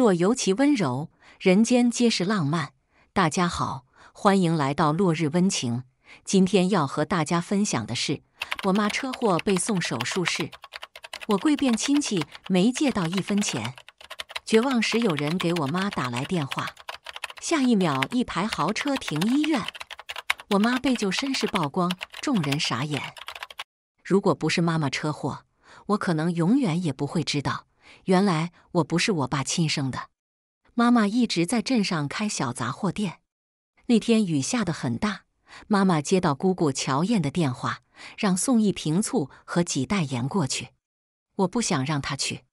若尤其温柔，人间皆是浪漫。大家好，欢迎来到落日温情。今天要和大家分享的是，我妈车祸被送手术室，我跪遍亲戚没借到一分钱，绝望时有人给我妈打来电话，下一秒一排豪车停医院，我妈被救身世曝光，众人傻眼。如果不是妈妈车祸，我可能永远也不会知道。原来我不是我爸亲生的。妈妈一直在镇上开小杂货店。那天雨下得很大，妈妈接到姑姑乔燕的电话，让送一瓶醋和几袋盐过去。我不想让她去，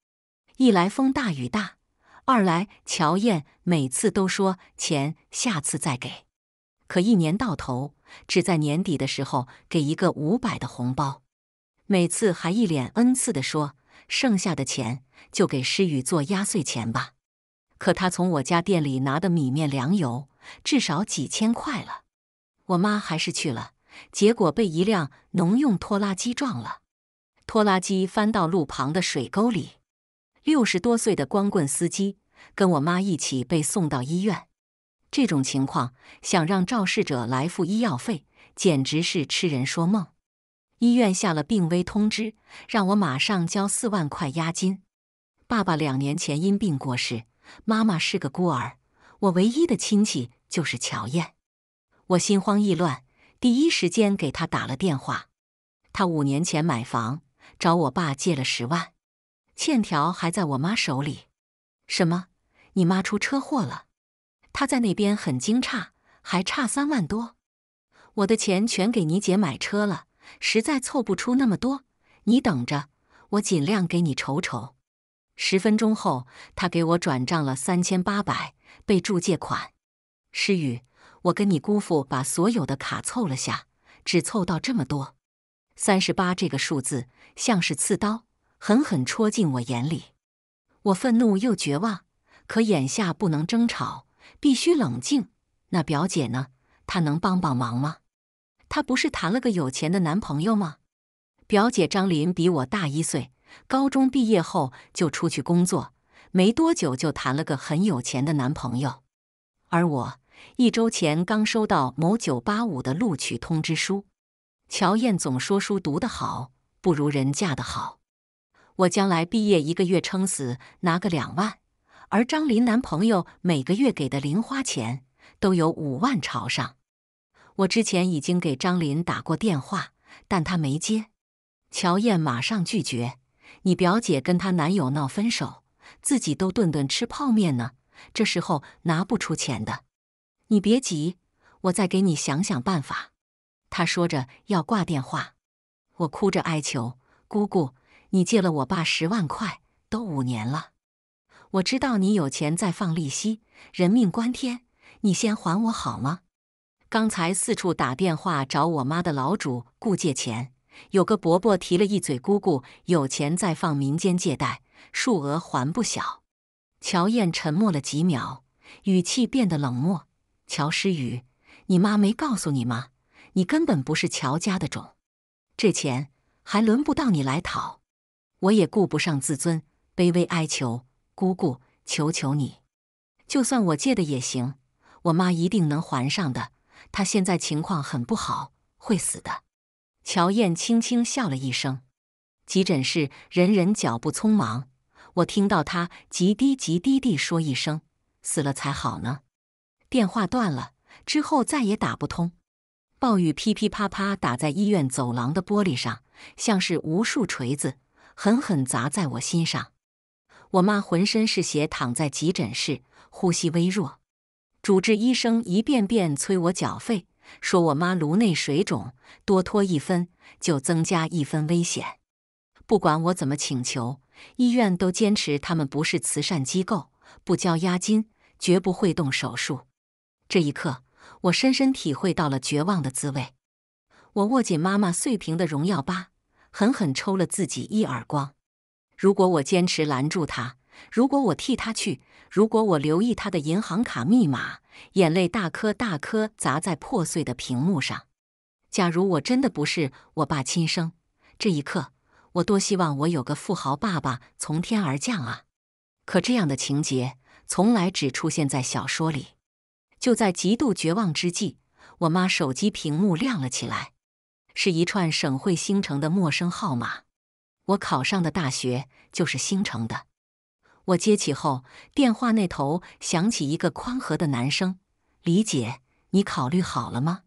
一来风大雨大，二来乔燕每次都说钱下次再给，可一年到头只在年底的时候给一个五百的红包，每次还一脸恩赐的说。剩下的钱就给诗雨做压岁钱吧。可他从我家店里拿的米面粮油至少几千块了。我妈还是去了，结果被一辆农用拖拉机撞了，拖拉机翻到路旁的水沟里。六十多岁的光棍司机跟我妈一起被送到医院。这种情况，想让肇事者来付医药费，简直是痴人说梦。医院下了病危通知，让我马上交四万块押金。爸爸两年前因病过世，妈妈是个孤儿，我唯一的亲戚就是乔燕。我心慌意乱，第一时间给他打了电话。他五年前买房找我爸借了十万，欠条还在我妈手里。什么？你妈出车祸了？她在那边很惊诧，还差三万多。我的钱全给你姐买车了。实在凑不出那么多，你等着，我尽量给你瞅瞅。十分钟后，他给我转账了三千八百，备注借款。诗雨，我跟你姑父把所有的卡凑了下，只凑到这么多。三十八这个数字像是刺刀，狠狠戳进我眼里。我愤怒又绝望，可眼下不能争吵，必须冷静。那表姐呢？她能帮帮忙吗？她不是谈了个有钱的男朋友吗？表姐张林比我大一岁，高中毕业后就出去工作，没多久就谈了个很有钱的男朋友。而我一周前刚收到某985的录取通知书。乔燕总说书读得好不如人嫁得好，我将来毕业一个月撑死拿个两万，而张林男朋友每个月给的零花钱都有五万朝上。我之前已经给张林打过电话，但他没接。乔燕马上拒绝：“你表姐跟她男友闹分手，自己都顿顿吃泡面呢，这时候拿不出钱的。”你别急，我再给你想想办法。”她说着要挂电话。我哭着哀求：“姑姑，你借了我爸十万块，都五年了。我知道你有钱在放利息，人命关天，你先还我好吗？”刚才四处打电话找我妈的老主顾借钱，有个伯伯提了一嘴，姑姑有钱在放民间借贷，数额还不小。乔燕沉默了几秒，语气变得冷漠：“乔诗雨，你妈没告诉你吗？你根本不是乔家的种，这钱还轮不到你来讨。我也顾不上自尊，卑微哀求姑姑，求求你，就算我借的也行，我妈一定能还上的。”他现在情况很不好，会死的。乔燕轻轻笑了一声。急诊室人人脚步匆忙，我听到他极低极低地说一声：“死了才好呢。”电话断了之后再也打不通。暴雨噼噼啪啪打在医院走廊的玻璃上，像是无数锤子狠狠砸在我心上。我妈浑身是血，躺在急诊室，呼吸微弱。主治医生一遍遍催我缴费，说我妈颅内水肿，多拖一分就增加一分危险。不管我怎么请求，医院都坚持他们不是慈善机构，不交押金绝不会动手术。这一刻，我深深体会到了绝望的滋味。我握紧妈妈碎屏的荣耀八，狠狠抽了自己一耳光。如果我坚持拦住他，如果我替他去……如果我留意他的银行卡密码，眼泪大颗大颗砸在破碎的屏幕上。假如我真的不是我爸亲生，这一刻我多希望我有个富豪爸爸从天而降啊！可这样的情节从来只出现在小说里。就在极度绝望之际，我妈手机屏幕亮了起来，是一串省会兴城的陌生号码。我考上的大学就是兴城的。我接起后，电话那头响起一个宽和的男声：“李姐，你考虑好了吗？”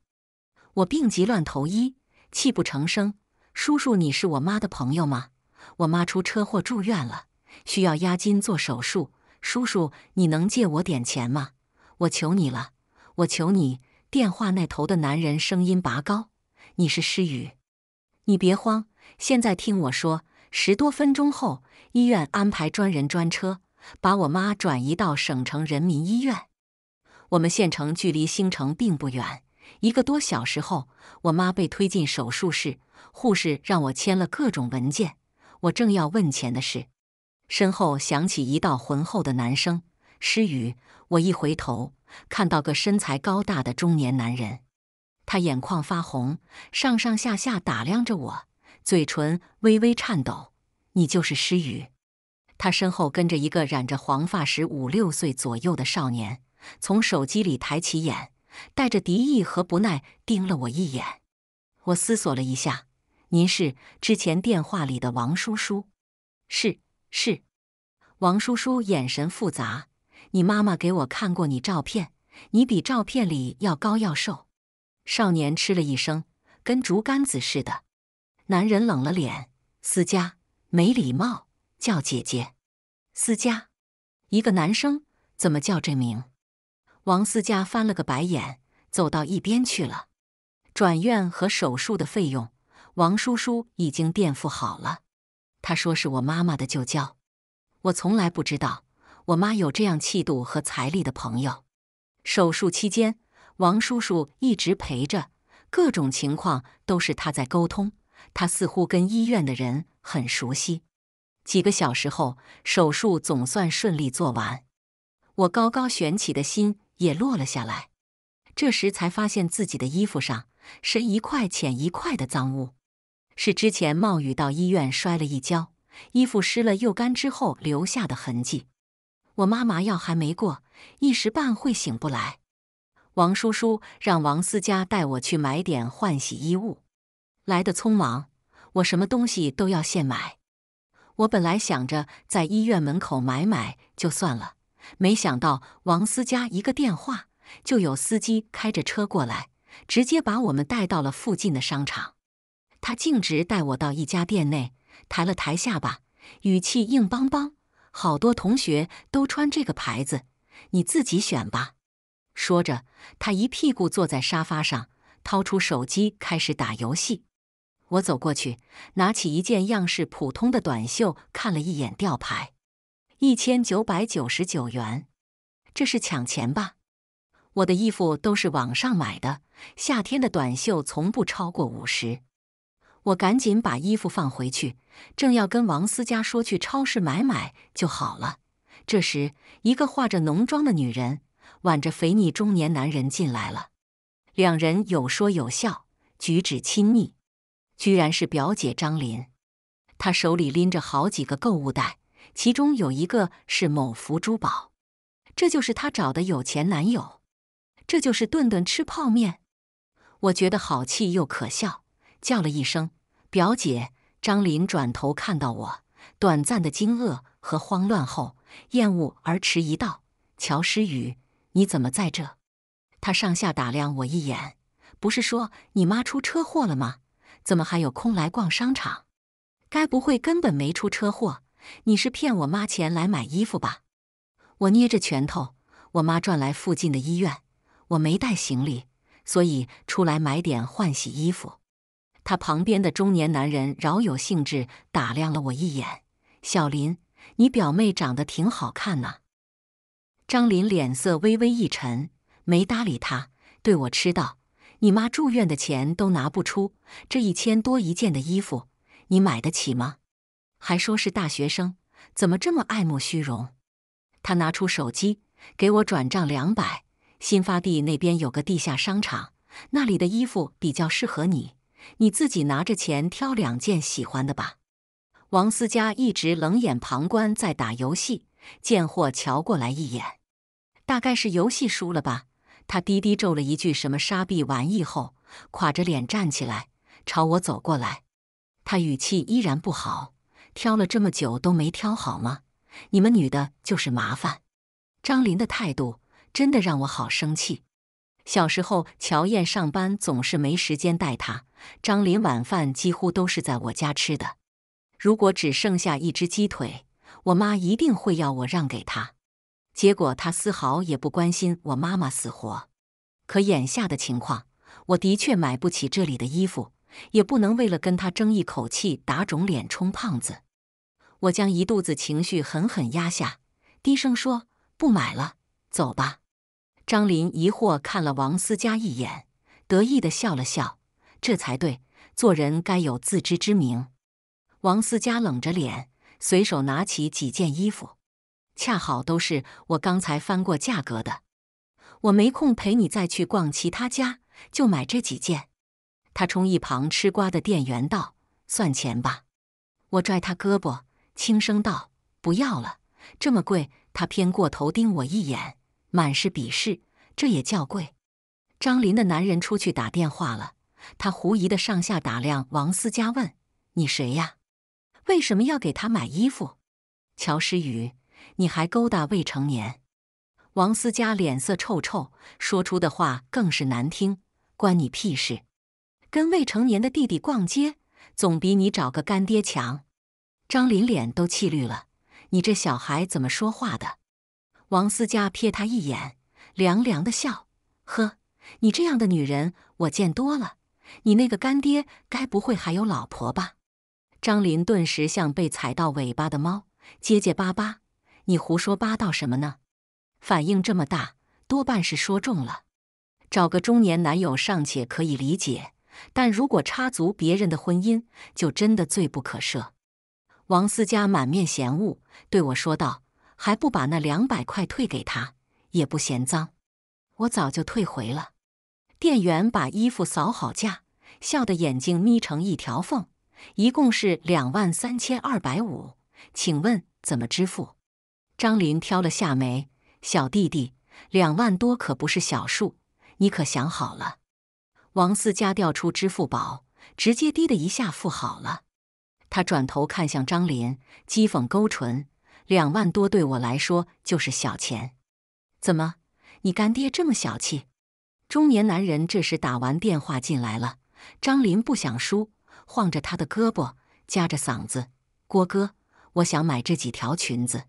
我病急乱投医，泣不成声：“叔叔，你是我妈的朋友吗？我妈出车祸住院了，需要押金做手术。叔叔，你能借我点钱吗？我求你了，我求你！”电话那头的男人声音拔高：“你是诗雨，你别慌，现在听我说。”十多分钟后，医院安排专人专车把我妈转移到省城人民医院。我们县城距离兴城并不远，一个多小时后，我妈被推进手术室。护士让我签了各种文件，我正要问钱的事，身后响起一道浑厚的男声：“施雨。”我一回头，看到个身材高大的中年男人，他眼眶发红，上上下下打量着我。嘴唇微微颤抖，你就是诗雨。他身后跟着一个染着黄发、十五六岁左右的少年，从手机里抬起眼，带着敌意和不耐盯了我一眼。我思索了一下：“您是之前电话里的王叔叔？”“是，是。”王叔叔眼神复杂：“你妈妈给我看过你照片，你比照片里要高要瘦。”少年嗤了一声，跟竹竿子似的。男人冷了脸，思佳没礼貌叫姐姐。思佳，一个男生怎么叫这名？王思佳翻了个白眼，走到一边去了。转院和手术的费用，王叔叔已经垫付好了。他说是我妈妈的旧交，我从来不知道我妈有这样气度和财力的朋友。手术期间，王叔叔一直陪着，各种情况都是他在沟通。他似乎跟医院的人很熟悉。几个小时后，手术总算顺利做完，我高高悬起的心也落了下来。这时才发现自己的衣服上深一块浅一块的脏污，是之前冒雨到医院摔了一跤，衣服湿了又干之后留下的痕迹。我妈麻药还没过，一时半会醒不来。王叔叔让王思佳带我去买点换洗衣物。来的匆忙，我什么东西都要现买。我本来想着在医院门口买买就算了，没想到王思佳一个电话，就有司机开着车过来，直接把我们带到了附近的商场。他径直带我到一家店内，抬了抬下巴，语气硬邦邦：“好多同学都穿这个牌子，你自己选吧。”说着，他一屁股坐在沙发上，掏出手机开始打游戏。我走过去，拿起一件样式普通的短袖，看了一眼吊牌，一千九百九十九元，这是抢钱吧？我的衣服都是网上买的，夏天的短袖从不超过五十。我赶紧把衣服放回去，正要跟王思佳说去超市买买就好了。这时，一个化着浓妆的女人挽着肥腻中年男人进来了，两人有说有笑，举止亲密。居然是表姐张林，她手里拎着好几个购物袋，其中有一个是某福珠宝，这就是她找的有钱男友，这就是顿顿吃泡面。我觉得好气又可笑，叫了一声“表姐”，张林转头看到我，短暂的惊愕和慌乱后，厌恶而迟疑道：“乔诗雨，你怎么在这？”他上下打量我一眼，不是说你妈出车祸了吗？怎么还有空来逛商场？该不会根本没出车祸？你是骗我妈钱来买衣服吧？我捏着拳头。我妈转来附近的医院，我没带行李，所以出来买点换洗衣服。他旁边的中年男人饶有兴致打量了我一眼：“小林，你表妹长得挺好看呐。”张林脸色微微一沉，没搭理他，对我吃道。你妈住院的钱都拿不出，这一千多一件的衣服，你买得起吗？还说是大学生，怎么这么爱慕虚荣？他拿出手机给我转账两百。新发地那边有个地下商场，那里的衣服比较适合你，你自己拿着钱挑两件喜欢的吧。王思佳一直冷眼旁观，在打游戏，贱货瞧过来一眼，大概是游戏输了吧。他低低咒了一句“什么沙逼玩意”后，垮着脸站起来，朝我走过来。他语气依然不好，挑了这么久都没挑好吗？你们女的就是麻烦。张林的态度真的让我好生气。小时候，乔燕上班总是没时间带他，张林晚饭几乎都是在我家吃的。如果只剩下一只鸡腿，我妈一定会要我让给他。结果他丝毫也不关心我妈妈死活，可眼下的情况，我的确买不起这里的衣服，也不能为了跟他争一口气打肿脸充胖子。我将一肚子情绪狠狠压下，低声说：“不买了，走吧。”张林疑惑看了王思佳一眼，得意的笑了笑：“这才对，做人该有自知之明。”王思佳冷着脸，随手拿起几件衣服。恰好都是我刚才翻过价格的，我没空陪你再去逛其他家，就买这几件。他冲一旁吃瓜的店员道：“算钱吧。”我拽他胳膊，轻声道：“不要了，这么贵。”他偏过头盯我一眼，满是鄙视：“这也叫贵？”张林的男人出去打电话了，他狐疑的上下打量王思佳，问：“你谁呀？为什么要给他买衣服？”乔诗雨。你还勾搭未成年？王思佳脸色臭臭，说出的话更是难听，关你屁事！跟未成年的弟弟逛街，总比你找个干爹强。张林脸都气绿了，你这小孩怎么说话的？王思佳瞥他一眼，凉凉的笑：“呵，你这样的女人我见多了，你那个干爹该不会还有老婆吧？”张林顿时像被踩到尾巴的猫，结结巴巴。你胡说八道什么呢？反应这么大，多半是说中了。找个中年男友尚且可以理解，但如果插足别人的婚姻，就真的罪不可赦。王思佳满面嫌恶对我说道：“还不把那两百块退给他，也不嫌脏。我早就退回了。”店员把衣服扫好价，笑得眼睛眯成一条缝。一共是两万三千二百五，请问怎么支付？张林挑了下眉：“小弟弟，两万多可不是小数，你可想好了。”王四家调出支付宝，直接滴的一下付好了。他转头看向张林，讥讽勾唇：“两万多对我来说就是小钱，怎么，你干爹这么小气？”中年男人这时打完电话进来了。张林不想输，晃着他的胳膊，夹着嗓子：“郭哥，我想买这几条裙子。”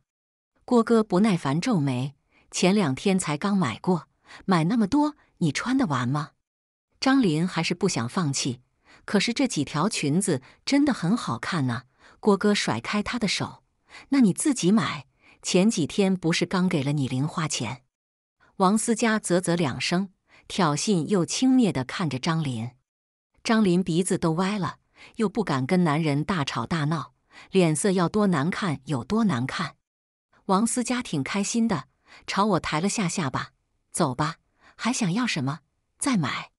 郭哥不耐烦皱眉，前两天才刚买过，买那么多你穿得完吗？张林还是不想放弃，可是这几条裙子真的很好看啊！郭哥甩开他的手，那你自己买，前几天不是刚给了你零花钱？王思佳啧啧两声，挑衅又轻蔑地看着张林。张林鼻子都歪了，又不敢跟男人大吵大闹，脸色要多难看有多难看。王思佳挺开心的，朝我抬了下下巴：“走吧，还想要什么？再买。”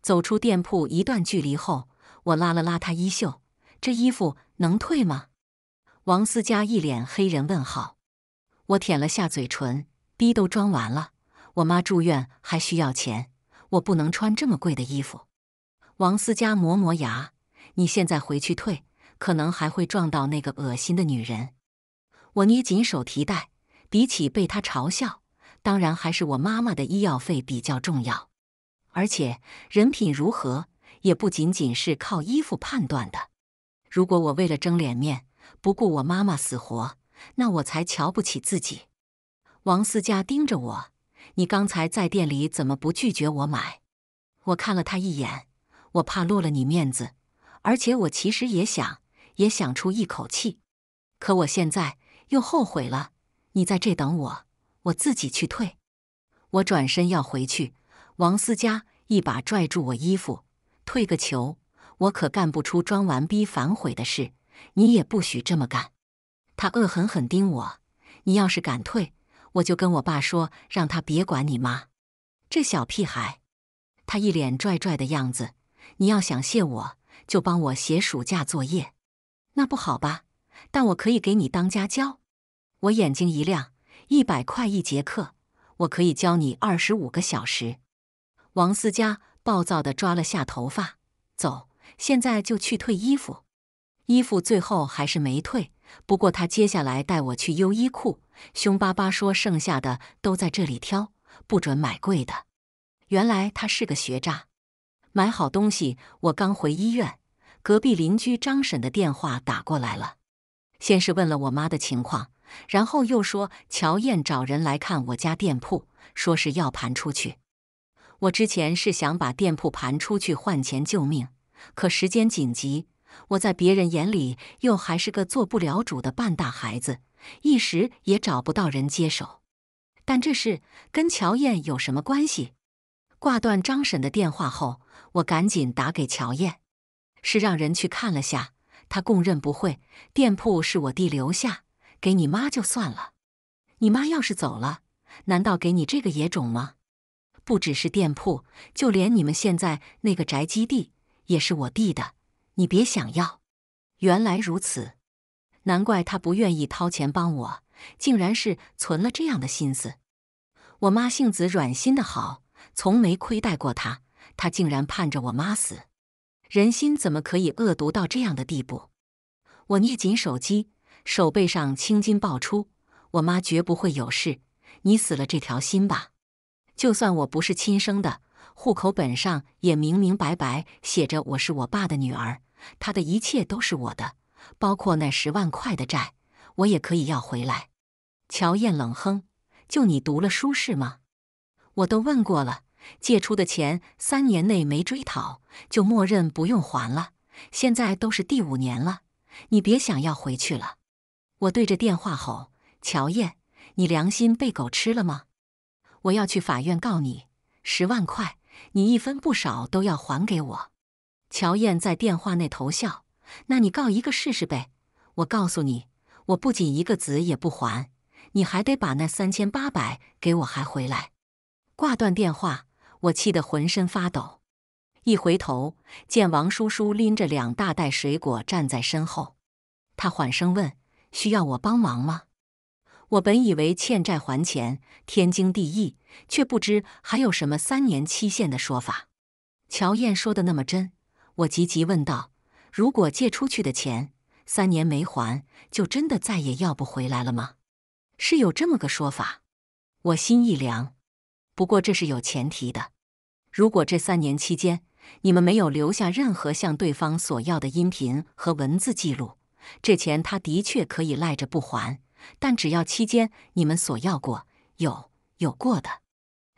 走出店铺一段距离后，我拉了拉他衣袖：“这衣服能退吗？”王思佳一脸黑人问号。我舔了下嘴唇：“逼都装完了，我妈住院还需要钱，我不能穿这么贵的衣服。”王思佳磨磨牙：“你现在回去退，可能还会撞到那个恶心的女人。”我捏紧手提袋，比起被他嘲笑，当然还是我妈妈的医药费比较重要。而且人品如何，也不仅仅是靠衣服判断的。如果我为了争脸面，不顾我妈妈死活，那我才瞧不起自己。王思佳盯着我：“你刚才在店里怎么不拒绝我买？”我看了他一眼，我怕落了你面子，而且我其实也想，也想出一口气，可我现在。又后悔了，你在这等我，我自己去退。我转身要回去，王思佳一把拽住我衣服：“退个球！我可干不出装完逼反悔的事，你也不许这么干。”他恶狠狠盯我：“你要是敢退，我就跟我爸说，让他别管你妈。这小屁孩！”他一脸拽拽的样子：“你要想谢我，就帮我写暑假作业，那不好吧？”但我可以给你当家教，我眼睛一亮，一百块一节课，我可以教你二十五个小时。王思佳暴躁地抓了下头发，走，现在就去退衣服。衣服最后还是没退，不过他接下来带我去优衣库，凶巴巴说剩下的都在这里挑，不准买贵的。原来他是个学渣。买好东西，我刚回医院，隔壁邻居张婶的电话打过来了。先是问了我妈的情况，然后又说乔燕找人来看我家店铺，说是要盘出去。我之前是想把店铺盘出去换钱救命，可时间紧急，我在别人眼里又还是个做不了主的半大孩子，一时也找不到人接手。但这事跟乔燕有什么关系？挂断张婶的电话后，我赶紧打给乔燕，是让人去看了下。他供认不讳，店铺是我弟留下给你妈就算了，你妈要是走了，难道给你这个野种吗？不只是店铺，就连你们现在那个宅基地也是我弟的，你别想要。原来如此，难怪他不愿意掏钱帮我，竟然是存了这样的心思。我妈性子软心的好，从没亏待过他，他竟然盼着我妈死。人心怎么可以恶毒到这样的地步？我捏紧手机，手背上青筋爆出。我妈绝不会有事，你死了这条心吧。就算我不是亲生的，户口本上也明明白白写着我是我爸的女儿，他的一切都是我的，包括那十万块的债，我也可以要回来。乔燕冷哼：“就你读了书是吗？我都问过了。”借出的钱三年内没追讨，就默认不用还了。现在都是第五年了，你别想要回去了！我对着电话吼：“乔燕，你良心被狗吃了吗？我要去法院告你十万块，你一分不少都要还给我。”乔燕在电话内头笑：“那你告一个试试呗！我告诉你，我不仅一个子也不还，你还得把那三千八百给我还回来。”挂断电话。我气得浑身发抖，一回头见王叔叔拎着两大袋水果站在身后，他缓声问：“需要我帮忙吗？”我本以为欠债还钱天经地义，却不知还有什么三年期限的说法。乔燕说的那么真，我急急问道：“如果借出去的钱三年没还，就真的再也要不回来了吗？”是有这么个说法，我心一凉。不过这是有前提的，如果这三年期间你们没有留下任何向对方索要的音频和文字记录，这钱他的确可以赖着不还。但只要期间你们索要过，有有过的。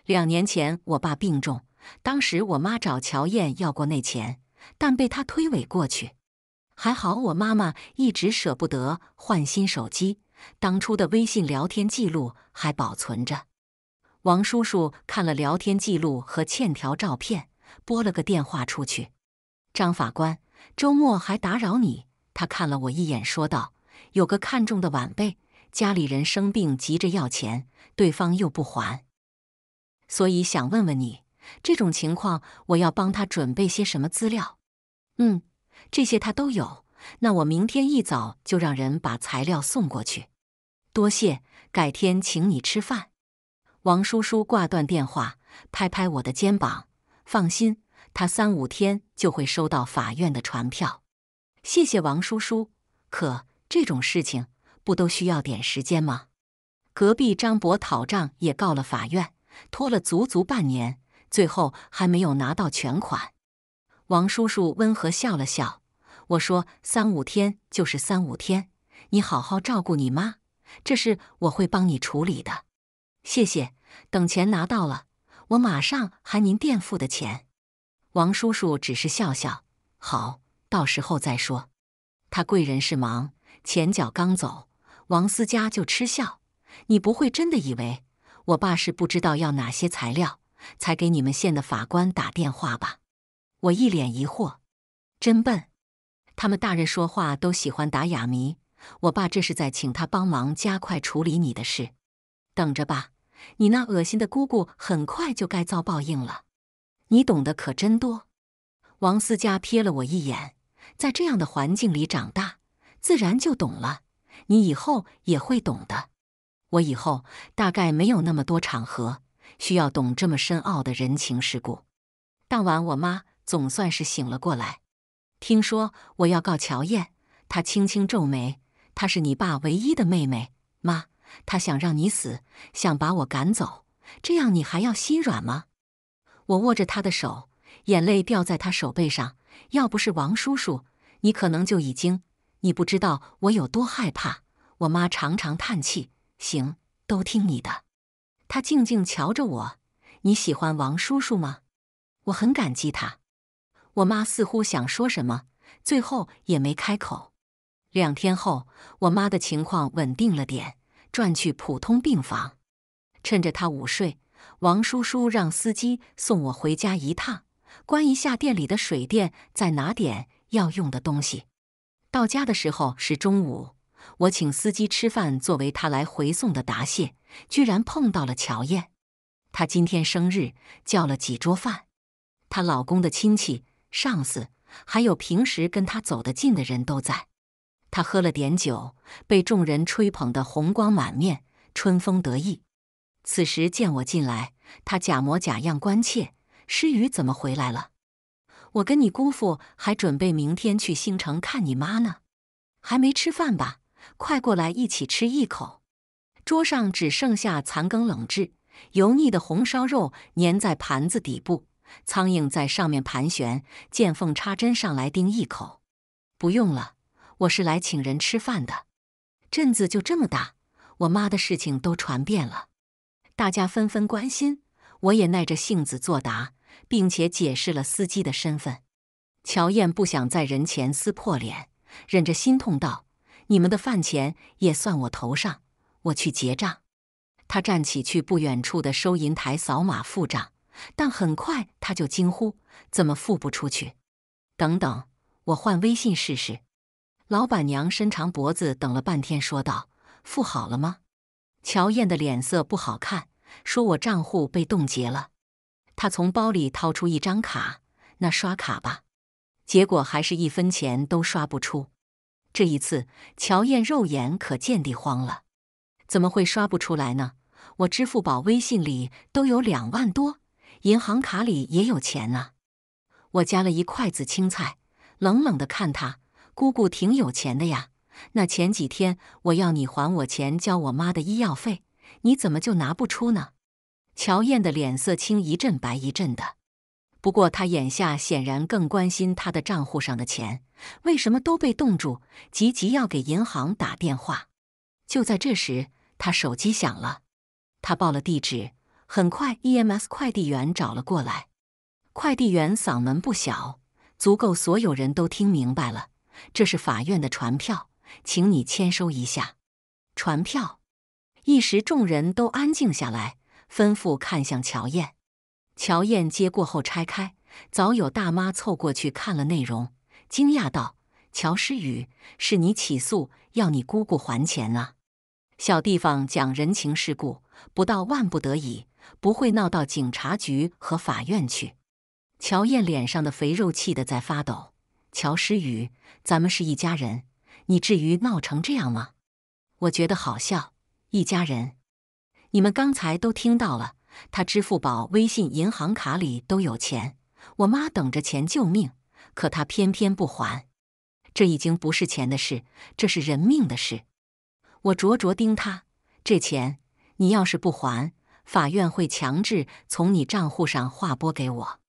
两年前我爸病重，当时我妈找乔燕要过那钱，但被他推诿过去。还好我妈妈一直舍不得换新手机，当初的微信聊天记录还保存着。王叔叔看了聊天记录和欠条照片，拨了个电话出去。张法官，周末还打扰你。他看了我一眼，说道：“有个看中的晚辈，家里人生病急着要钱，对方又不还，所以想问问你，这种情况我要帮他准备些什么资料？”“嗯，这些他都有。那我明天一早就让人把材料送过去。多谢，改天请你吃饭。”王叔叔挂断电话，拍拍我的肩膀：“放心，他三五天就会收到法院的传票。”谢谢王叔叔。可这种事情不都需要点时间吗？隔壁张博讨账也告了法院，拖了足足半年，最后还没有拿到全款。王叔叔温和笑了笑：“我说三五天就是三五天，你好好照顾你妈，这事我会帮你处理的。”谢谢。等钱拿到了，我马上还您垫付的钱。王叔叔只是笑笑，好，到时候再说。他贵人是忙，前脚刚走，王思佳就嗤笑：“你不会真的以为我爸是不知道要哪些材料，才给你们县的法官打电话吧？”我一脸疑惑：“真笨，他们大人说话都喜欢打哑谜。我爸这是在请他帮忙加快处理你的事，等着吧。”你那恶心的姑姑很快就该遭报应了，你懂得可真多。王思佳瞥了我一眼，在这样的环境里长大，自然就懂了。你以后也会懂的。我以后大概没有那么多场合需要懂这么深奥的人情世故。当晚，我妈总算是醒了过来，听说我要告乔燕，她轻轻皱眉。她是你爸唯一的妹妹，妈。他想让你死，想把我赶走，这样你还要心软吗？我握着他的手，眼泪掉在他手背上。要不是王叔叔，你可能就已经……你不知道我有多害怕。我妈常常叹气，行，都听你的。他静静瞧着我，你喜欢王叔叔吗？我很感激他。我妈似乎想说什么，最后也没开口。两天后，我妈的情况稳定了点。转去普通病房，趁着他午睡，王叔叔让司机送我回家一趟，关一下店里的水电，再拿点要用的东西。到家的时候是中午，我请司机吃饭，作为他来回送的答谢。居然碰到了乔燕，她今天生日，叫了几桌饭，她老公的亲戚、上司，还有平时跟她走得近的人都在。他喝了点酒，被众人吹捧得红光满面，春风得意。此时见我进来，他假模假样关切：“诗雨怎么回来了？我跟你姑父还准备明天去兴城看你妈呢，还没吃饭吧？快过来一起吃一口。”桌上只剩下残羹冷炙，油腻的红烧肉粘在盘子底部，苍蝇在上面盘旋，见缝插针上来叮一口。不用了。我是来请人吃饭的，镇子就这么大，我妈的事情都传遍了，大家纷纷关心。我也耐着性子作答，并且解释了司机的身份。乔燕不想在人前撕破脸，忍着心痛道：“你们的饭钱也算我头上，我去结账。”她站起去不远处的收银台扫码付账，但很快她就惊呼：“怎么付不出去？”等等，我换微信试试。老板娘伸长脖子等了半天，说道：“付好了吗？”乔燕的脸色不好看，说：“我账户被冻结了。”她从包里掏出一张卡，那刷卡吧。结果还是一分钱都刷不出。这一次，乔燕肉眼可见地慌了：“怎么会刷不出来呢？我支付宝、微信里都有两万多，银行卡里也有钱啊！”我夹了一筷子青菜，冷冷的看他。姑姑挺有钱的呀，那前几天我要你还我钱，交我妈的医药费，你怎么就拿不出呢？乔燕的脸色青一阵白一阵的，不过她眼下显然更关心她的账户上的钱为什么都被冻住，急急要给银行打电话。就在这时，她手机响了，她报了地址，很快 EMS 快递员找了过来。快递员嗓门不小，足够所有人都听明白了。这是法院的传票，请你签收一下。传票。一时，众人都安静下来，吩咐看向乔燕。乔燕接过后拆开，早有大妈凑过去看了内容，惊讶道：“乔诗雨，是你起诉要你姑姑还钱啊？”小地方讲人情世故，不到万不得已，不会闹到警察局和法院去。乔燕脸上的肥肉气得在发抖。乔诗雨，咱们是一家人，你至于闹成这样吗？我觉得好笑。一家人，你们刚才都听到了，他支付宝、微信、银行卡里都有钱，我妈等着钱救命，可他偏偏不还。这已经不是钱的事，这是人命的事。我灼灼盯他，这钱你要是不还，法院会强制从你账户上划拨给我。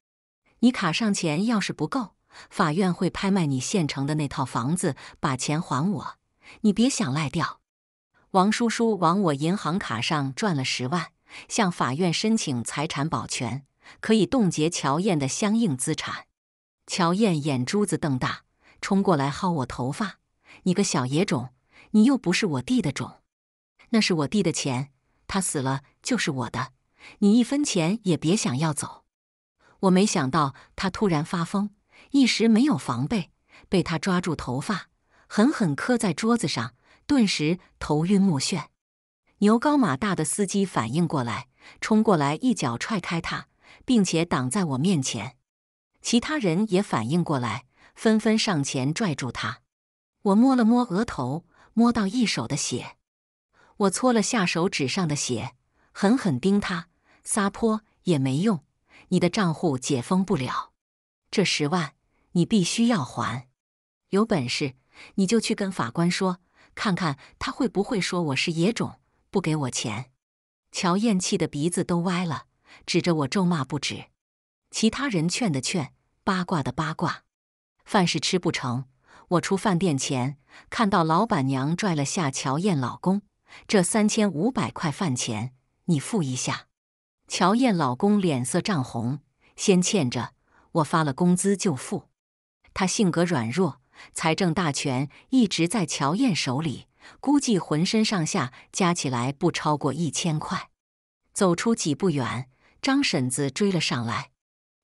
你卡上钱要是不够。法院会拍卖你现成的那套房子，把钱还我。你别想赖掉。王叔叔往我银行卡上转了十万，向法院申请财产保全，可以冻结乔燕的相应资产。乔燕眼珠子瞪大，冲过来薅我头发：“你个小野种，你又不是我弟的种，那是我弟的钱，他死了就是我的，你一分钱也别想要走。”我没想到他突然发疯。一时没有防备，被他抓住头发，狠狠磕在桌子上，顿时头晕目眩。牛高马大的司机反应过来，冲过来一脚踹开他，并且挡在我面前。其他人也反应过来，纷纷上前拽住他。我摸了摸额头，摸到一手的血。我搓了下手指上的血，狠狠盯他，撒泼也没用。你的账户解封不了，这十万。你必须要还，有本事你就去跟法官说，看看他会不会说我是野种，不给我钱。乔燕气得鼻子都歪了，指着我咒骂不止。其他人劝的劝，八卦的八卦，饭是吃不成。我出饭店前，看到老板娘拽了下乔燕老公，这三千五百块饭钱你付一下。乔燕老公脸色涨红，先欠着，我发了工资就付。他性格软弱，财政大权一直在乔燕手里，估计浑身上下加起来不超过一千块。走出几步远，张婶子追了上来，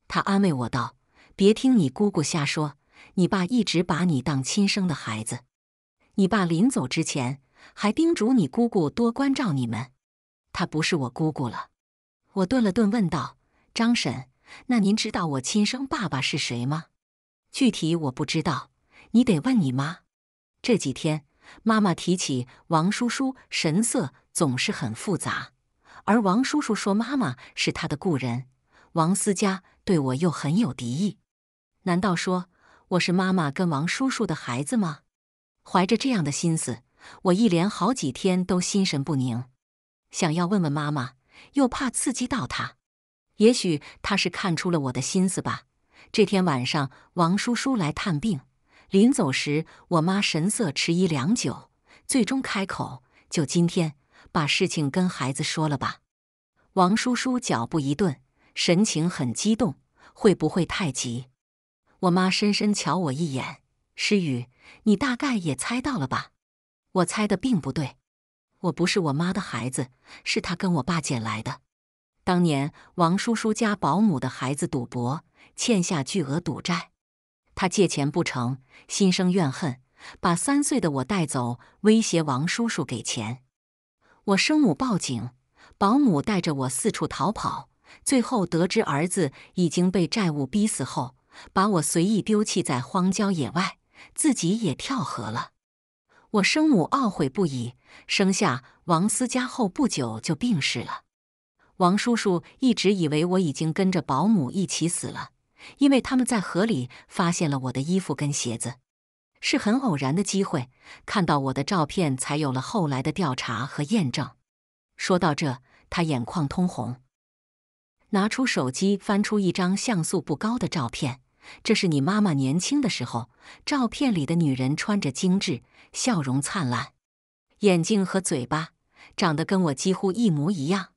她安慰我道：“别听你姑姑瞎说，你爸一直把你当亲生的孩子。你爸临走之前还叮嘱你姑姑多关照你们。他不是我姑姑了。”我顿了顿，问道：“张婶，那您知道我亲生爸爸是谁吗？”具体我不知道，你得问你妈。这几天，妈妈提起王叔叔，神色总是很复杂。而王叔叔说，妈妈是他的故人，王思佳对我又很有敌意。难道说我是妈妈跟王叔叔的孩子吗？怀着这样的心思，我一连好几天都心神不宁，想要问问妈妈，又怕刺激到她。也许她是看出了我的心思吧。这天晚上，王叔叔来探病，临走时，我妈神色迟疑良久，最终开口：“就今天，把事情跟孩子说了吧。”王叔叔脚步一顿，神情很激动：“会不会太急？”我妈深深瞧我一眼：“诗雨，你大概也猜到了吧？”我猜的并不对，我不是我妈的孩子，是她跟我爸捡来的。当年，王叔叔家保姆的孩子赌博。欠下巨额赌债，他借钱不成，心生怨恨，把三岁的我带走，威胁王叔叔给钱。我生母报警，保姆带着我四处逃跑，最后得知儿子已经被债务逼死后，把我随意丢弃在荒郊野外，自己也跳河了。我生母懊悔不已，生下王思佳后不久就病逝了。王叔叔一直以为我已经跟着保姆一起死了。因为他们在河里发现了我的衣服跟鞋子，是很偶然的机会看到我的照片，才有了后来的调查和验证。说到这，他眼眶通红，拿出手机翻出一张像素不高的照片，这是你妈妈年轻的时候。照片里的女人穿着精致，笑容灿烂，眼睛和嘴巴长得跟我几乎一模一样。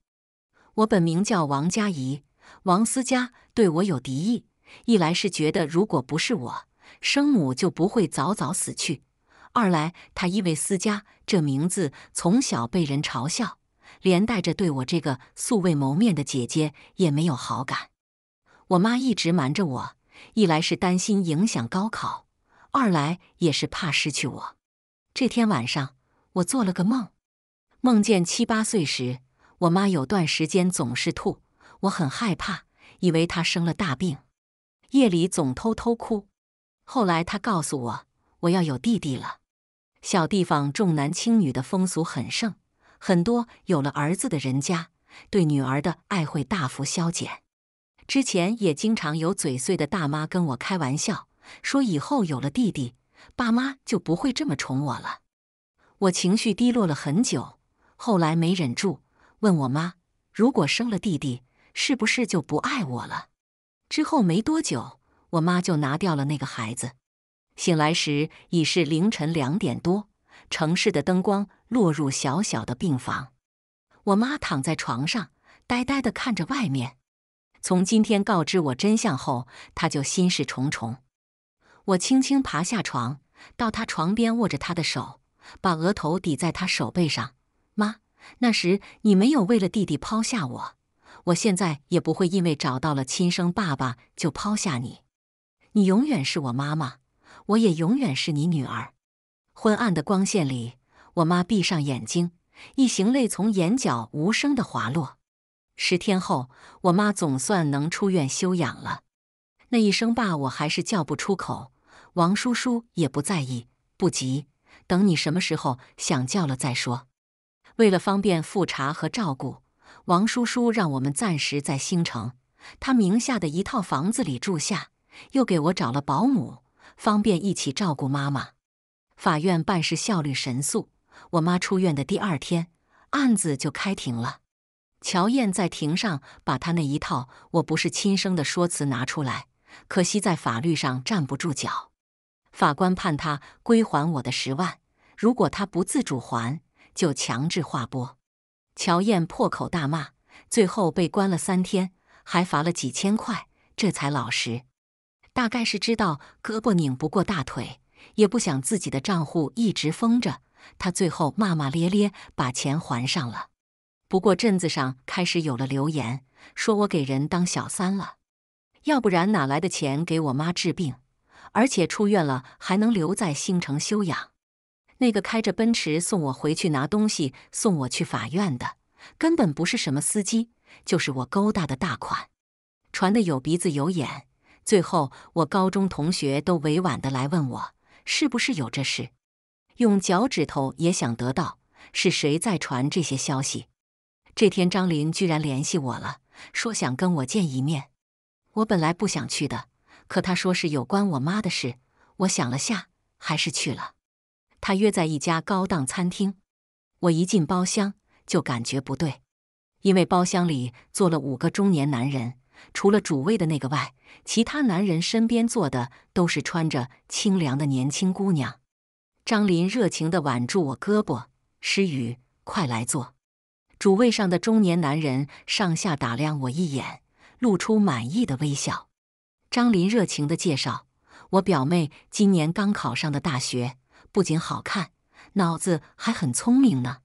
我本名叫王佳怡，王思佳对我有敌意。一来是觉得如果不是我生母就不会早早死去，二来他因为思佳这名字从小被人嘲笑，连带着对我这个素未谋面的姐姐也没有好感。我妈一直瞒着我，一来是担心影响高考，二来也是怕失去我。这天晚上我做了个梦，梦见七八岁时我妈有段时间总是吐，我很害怕，以为她生了大病。夜里总偷偷哭，后来他告诉我，我要有弟弟了。小地方重男轻女的风俗很盛，很多有了儿子的人家，对女儿的爱会大幅消减。之前也经常有嘴碎的大妈跟我开玩笑，说以后有了弟弟，爸妈就不会这么宠我了。我情绪低落了很久，后来没忍住，问我妈，如果生了弟弟，是不是就不爱我了？之后没多久，我妈就拿掉了那个孩子。醒来时已是凌晨两点多，城市的灯光落入小小的病房。我妈躺在床上，呆呆地看着外面。从今天告知我真相后，她就心事重重。我轻轻爬下床，到她床边，握着她的手，把额头抵在她手背上。妈，那时你没有为了弟弟抛下我。我现在也不会因为找到了亲生爸爸就抛下你，你永远是我妈妈，我也永远是你女儿。昏暗的光线里，我妈闭上眼睛，一行泪从眼角无声的滑落。十天后，我妈总算能出院休养了。那一声爸，我还是叫不出口。王叔叔也不在意，不急，等你什么时候想叫了再说。为了方便复查和照顾。王叔叔让我们暂时在兴城他名下的一套房子里住下，又给我找了保姆，方便一起照顾妈妈。法院办事效率神速，我妈出院的第二天，案子就开庭了。乔燕在庭上把她那一套“我不是亲生”的说辞拿出来，可惜在法律上站不住脚。法官判她归还我的十万，如果她不自主还，就强制划拨。乔燕破口大骂，最后被关了三天，还罚了几千块，这才老实。大概是知道胳膊拧不过大腿，也不想自己的账户一直封着，他最后骂骂咧咧把钱还上了。不过镇子上开始有了留言，说我给人当小三了，要不然哪来的钱给我妈治病？而且出院了还能留在兴城休养。那个开着奔驰送我回去拿东西、送我去法院的，根本不是什么司机，就是我勾搭的大款。传的有鼻子有眼，最后我高中同学都委婉的来问我是不是有这事，用脚趾头也想得到是谁在传这些消息。这天张林居然联系我了，说想跟我见一面。我本来不想去的，可他说是有关我妈的事，我想了下，还是去了。他约在一家高档餐厅，我一进包厢就感觉不对，因为包厢里坐了五个中年男人，除了主位的那个外，其他男人身边坐的都是穿着清凉的年轻姑娘。张林热情的挽住我胳膊：“诗雨，快来坐。”主位上的中年男人上下打量我一眼，露出满意的微笑。张林热情的介绍：“我表妹今年刚考上的大学。”不仅好看，脑子还很聪明呢。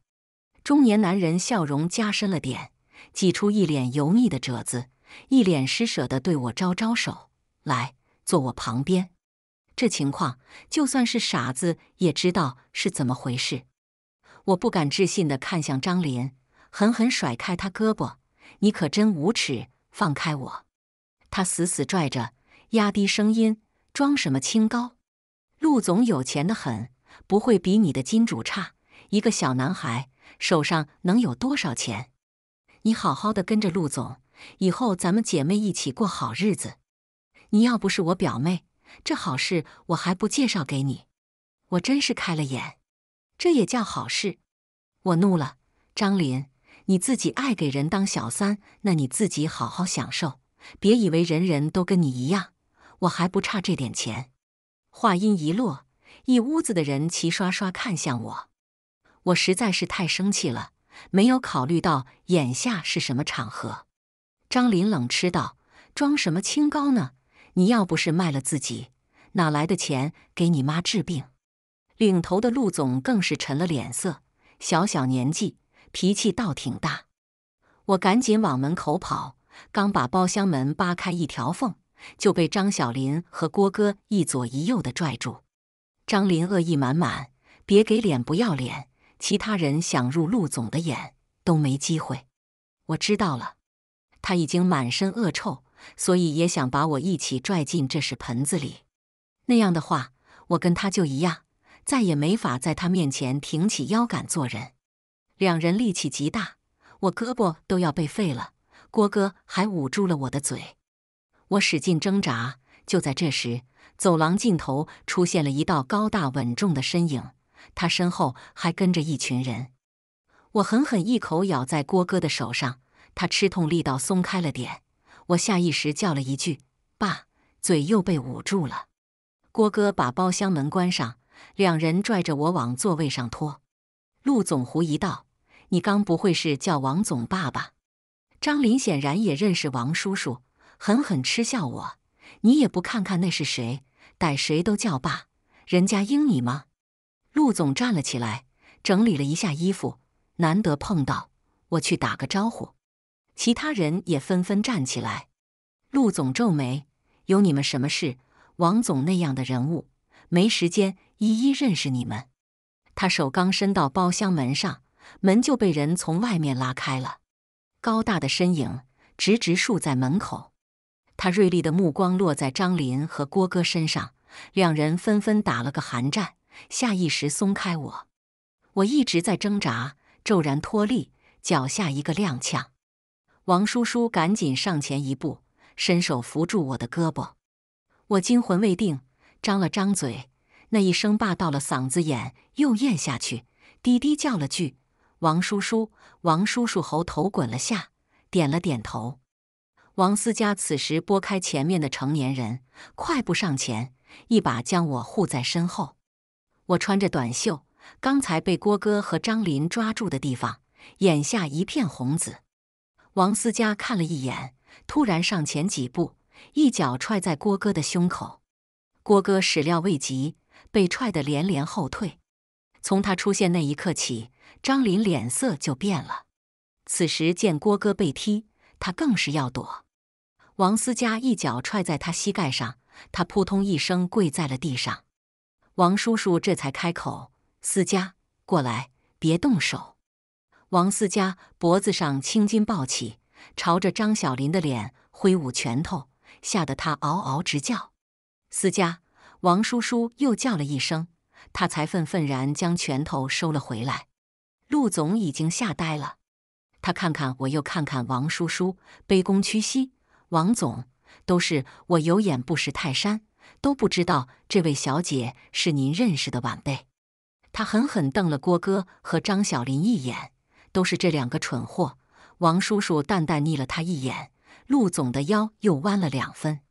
中年男人笑容加深了点，挤出一脸油腻的褶子，一脸施舍的对我招招手：“来，坐我旁边。”这情况就算是傻子也知道是怎么回事。我不敢置信的看向张林，狠狠甩开他胳膊：“你可真无耻，放开我！”他死死拽着，压低声音：“装什么清高？”陆总有钱的很，不会比你的金主差。一个小男孩手上能有多少钱？你好好的跟着陆总，以后咱们姐妹一起过好日子。你要不是我表妹，这好事我还不介绍给你。我真是开了眼，这也叫好事？我怒了，张林，你自己爱给人当小三，那你自己好好享受，别以为人人都跟你一样。我还不差这点钱。话音一落，一屋子的人齐刷刷看向我。我实在是太生气了，没有考虑到眼下是什么场合。张林冷吃道：“装什么清高呢？你要不是卖了自己，哪来的钱给你妈治病？”领头的陆总更是沉了脸色。小小年纪，脾气倒挺大。我赶紧往门口跑，刚把包厢门扒开一条缝。就被张小林和郭哥一左一右的拽住。张林恶意满满，别给脸不要脸，其他人想入陆总的眼都没机会。我知道了，他已经满身恶臭，所以也想把我一起拽进这屎盆子里。那样的话，我跟他就一样，再也没法在他面前挺起腰杆做人。两人力气极大，我胳膊都要被废了。郭哥还捂住了我的嘴。我使劲挣扎，就在这时，走廊尽头出现了一道高大稳重的身影，他身后还跟着一群人。我狠狠一口咬在郭哥的手上，他吃痛力道松开了点。我下意识叫了一句“爸”，嘴又被捂住了。郭哥把包厢门关上，两人拽着我往座位上拖。陆总狐疑道：“你刚不会是叫王总爸爸？”张林显然也认识王叔叔。狠狠嗤笑我，你也不看看那是谁，逮谁都叫爸，人家应你吗？陆总站了起来，整理了一下衣服，难得碰到，我去打个招呼。其他人也纷纷站起来。陆总皱眉：“有你们什么事？王总那样的人物，没时间一一认识你们。”他手刚伸到包厢门上，门就被人从外面拉开了。高大的身影直直竖在门口。他锐利的目光落在张林和郭哥身上，两人纷纷打了个寒战，下意识松开我。我一直在挣扎，骤然脱力，脚下一个踉跄。王叔叔赶紧上前一步，伸手扶住我的胳膊。我惊魂未定，张了张嘴，那一声霸到了嗓子眼又咽下去，低低叫了句：“王叔叔。”王叔叔喉头滚了下，点了点头。王思佳此时拨开前面的成年人，快步上前，一把将我护在身后。我穿着短袖，刚才被郭哥和张林抓住的地方，眼下一片红紫。王思佳看了一眼，突然上前几步，一脚踹在郭哥的胸口。郭哥始料未及，被踹得连连后退。从他出现那一刻起，张林脸色就变了。此时见郭哥被踢，他更是要躲。王思佳一脚踹在他膝盖上，他扑通一声跪在了地上。王叔叔这才开口：“思佳，过来，别动手。”王思佳脖子上青筋暴起，朝着张小林的脸挥舞拳头，吓得他嗷嗷直叫。“思佳！”王叔叔又叫了一声，他才愤愤然将拳头收了回来。陆总已经吓呆了，他看看我，又看看王叔叔，卑躬屈膝。王总，都是我有眼不识泰山，都不知道这位小姐是您认识的晚辈。他狠狠瞪了郭哥和张小林一眼，都是这两个蠢货。王叔叔淡淡睨了他一眼，陆总的腰又弯了两分。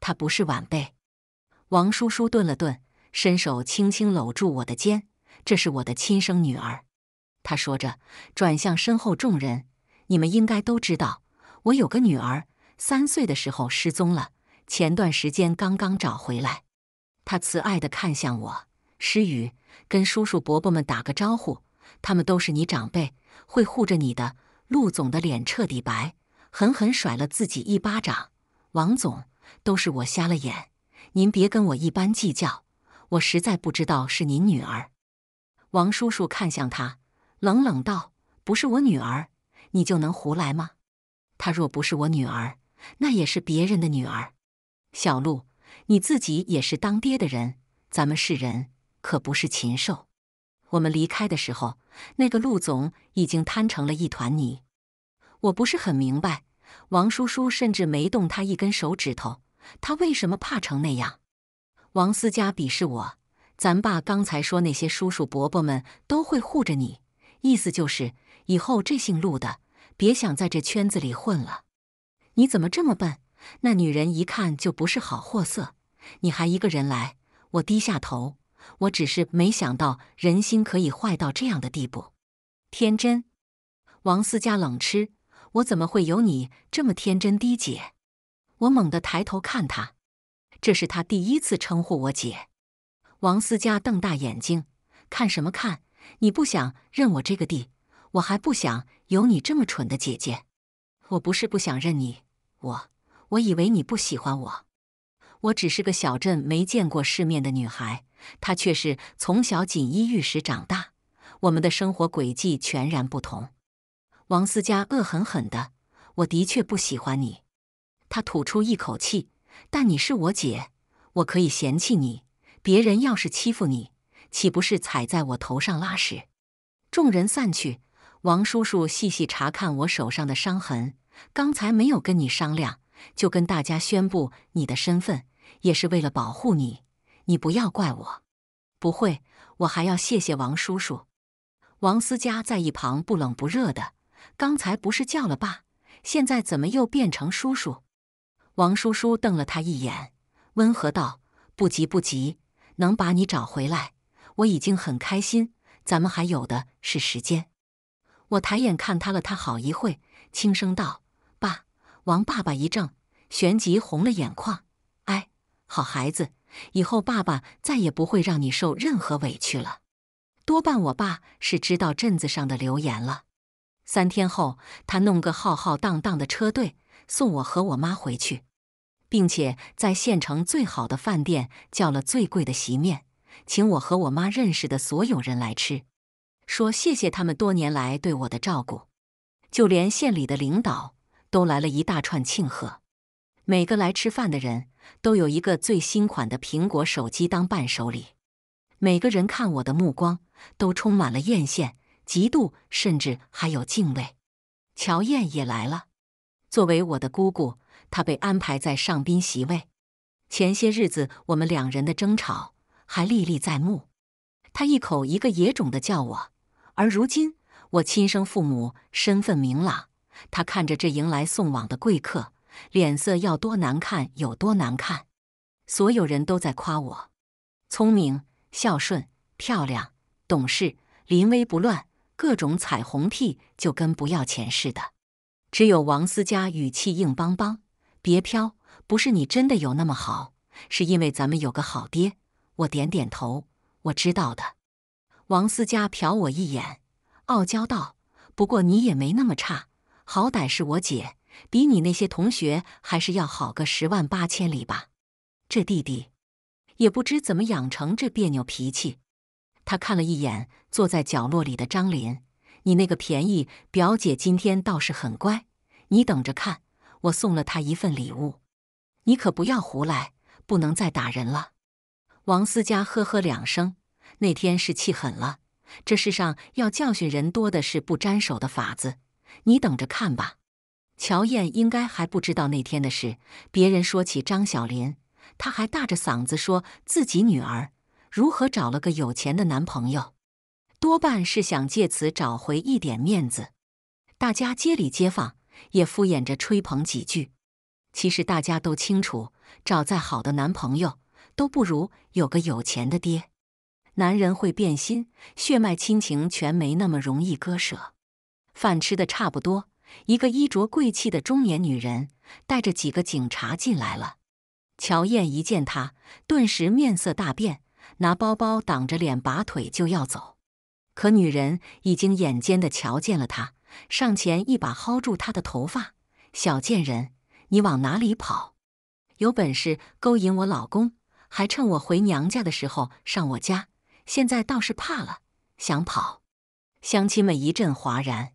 他不是晚辈。王叔叔顿了顿，伸手轻轻搂住我的肩，这是我的亲生女儿。他说着，转向身后众人：“你们应该都知道，我有个女儿。”三岁的时候失踪了，前段时间刚刚找回来。他慈爱地看向我，诗雨，跟叔叔伯伯们打个招呼，他们都是你长辈，会护着你的。陆总的脸彻底白，狠狠甩了自己一巴掌。王总，都是我瞎了眼，您别跟我一般计较，我实在不知道是您女儿。王叔叔看向他，冷冷道：“不是我女儿，你就能胡来吗？她若不是我女儿。”那也是别人的女儿，小陆，你自己也是当爹的人。咱们是人，可不是禽兽。我们离开的时候，那个陆总已经瘫成了一团泥。我不是很明白，王叔叔甚至没动他一根手指头，他为什么怕成那样？王思佳鄙视我，咱爸刚才说那些叔叔伯伯们都会护着你，意思就是以后这姓陆的别想在这圈子里混了。你怎么这么笨？那女人一看就不是好货色，你还一个人来。我低下头，我只是没想到人心可以坏到这样的地步。天真，王思佳冷嗤，我怎么会有你这么天真低姐？我猛地抬头看她，这是她第一次称呼我姐。王思佳瞪大眼睛，看什么看？你不想认我这个弟？我还不想有你这么蠢的姐姐。我不是不想认你。我，我以为你不喜欢我。我只是个小镇没见过世面的女孩，她却是从小锦衣玉食长大。我们的生活轨迹全然不同。王思佳恶狠狠的：“我的确不喜欢你。”她吐出一口气：“但你是我姐，我可以嫌弃你。别人要是欺负你，岂不是踩在我头上拉屎？”众人散去，王叔叔细细查看我手上的伤痕。刚才没有跟你商量，就跟大家宣布你的身份，也是为了保护你。你不要怪我。不会，我还要谢谢王叔叔。王思佳在一旁不冷不热的，刚才不是叫了爸，现在怎么又变成叔叔？王叔叔瞪了他一眼，温和道：“不急不急，能把你找回来，我已经很开心。咱们还有的是时间。”我抬眼看他了他好一会，轻声道。王爸爸一怔，旋即红了眼眶。哎，好孩子，以后爸爸再也不会让你受任何委屈了。多半我爸是知道镇子上的流言了。三天后，他弄个浩浩荡荡的车队送我和我妈回去，并且在县城最好的饭店叫了最贵的席面，请我和我妈认识的所有人来吃，说谢谢他们多年来对我的照顾，就连县里的领导。都来了一大串庆贺，每个来吃饭的人都有一个最新款的苹果手机当伴手礼。每个人看我的目光都充满了艳羡、嫉妒，甚至还有敬畏。乔燕也来了，作为我的姑姑，她被安排在上宾席位。前些日子我们两人的争吵还历历在目，她一口一个“野种”的叫我，而如今我亲生父母身份明朗。他看着这迎来送往的贵客，脸色要多难看有多难看。所有人都在夸我，聪明、孝顺、漂亮、懂事、临危不乱，各种彩虹屁就跟不要钱似的。只有王思佳语气硬邦邦：“别飘，不是你真的有那么好，是因为咱们有个好爹。”我点点头，我知道的。王思佳瞟我一眼，傲娇道：“不过你也没那么差。”好歹是我姐，比你那些同学还是要好个十万八千里吧。这弟弟，也不知怎么养成这别扭脾气。他看了一眼坐在角落里的张林，你那个便宜表姐今天倒是很乖，你等着看，我送了她一份礼物。你可不要胡来，不能再打人了。王思佳呵呵两声，那天是气狠了。这世上要教训人，多的是不沾手的法子。你等着看吧，乔燕应该还不知道那天的事。别人说起张小林，她还大着嗓子说自己女儿如何找了个有钱的男朋友，多半是想借此找回一点面子。大家接里接放，也敷衍着吹捧几句。其实大家都清楚，找再好的男朋友都不如有个有钱的爹。男人会变心，血脉亲情全没那么容易割舍。饭吃的差不多，一个衣着贵气的中年女人带着几个警察进来了。乔燕一见她，顿时面色大变，拿包包挡着脸，拔腿就要走。可女人已经眼尖的瞧见了她，上前一把薅住她的头发：“小贱人，你往哪里跑？有本事勾引我老公，还趁我回娘家的时候上我家，现在倒是怕了，想跑？”乡亲们一阵哗然。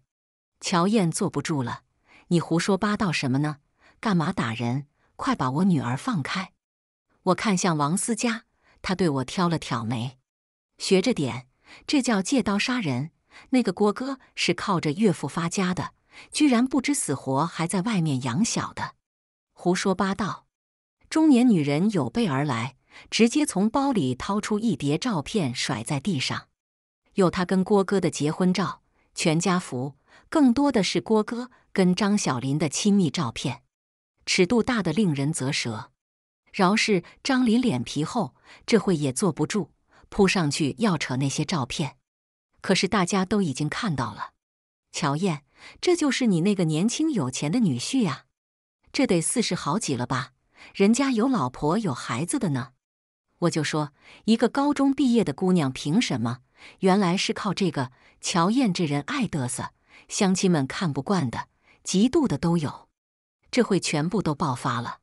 乔燕坐不住了，你胡说八道什么呢？干嘛打人？快把我女儿放开！我看向王思佳，他对我挑了挑眉，学着点，这叫借刀杀人。那个郭哥是靠着岳父发家的，居然不知死活，还在外面养小的，胡说八道！中年女人有备而来，直接从包里掏出一叠照片甩在地上，有她跟郭哥的结婚照、全家福。更多的是郭哥跟张小林的亲密照片，尺度大的令人啧舌。饶是张林脸皮厚，这会也坐不住，扑上去要扯那些照片。可是大家都已经看到了。乔燕，这就是你那个年轻有钱的女婿呀，这得四十好几了吧？人家有老婆有孩子的呢。我就说，一个高中毕业的姑娘凭什么？原来是靠这个。乔燕这人爱嘚瑟。乡亲们看不惯的、嫉妒的都有，这会全部都爆发了。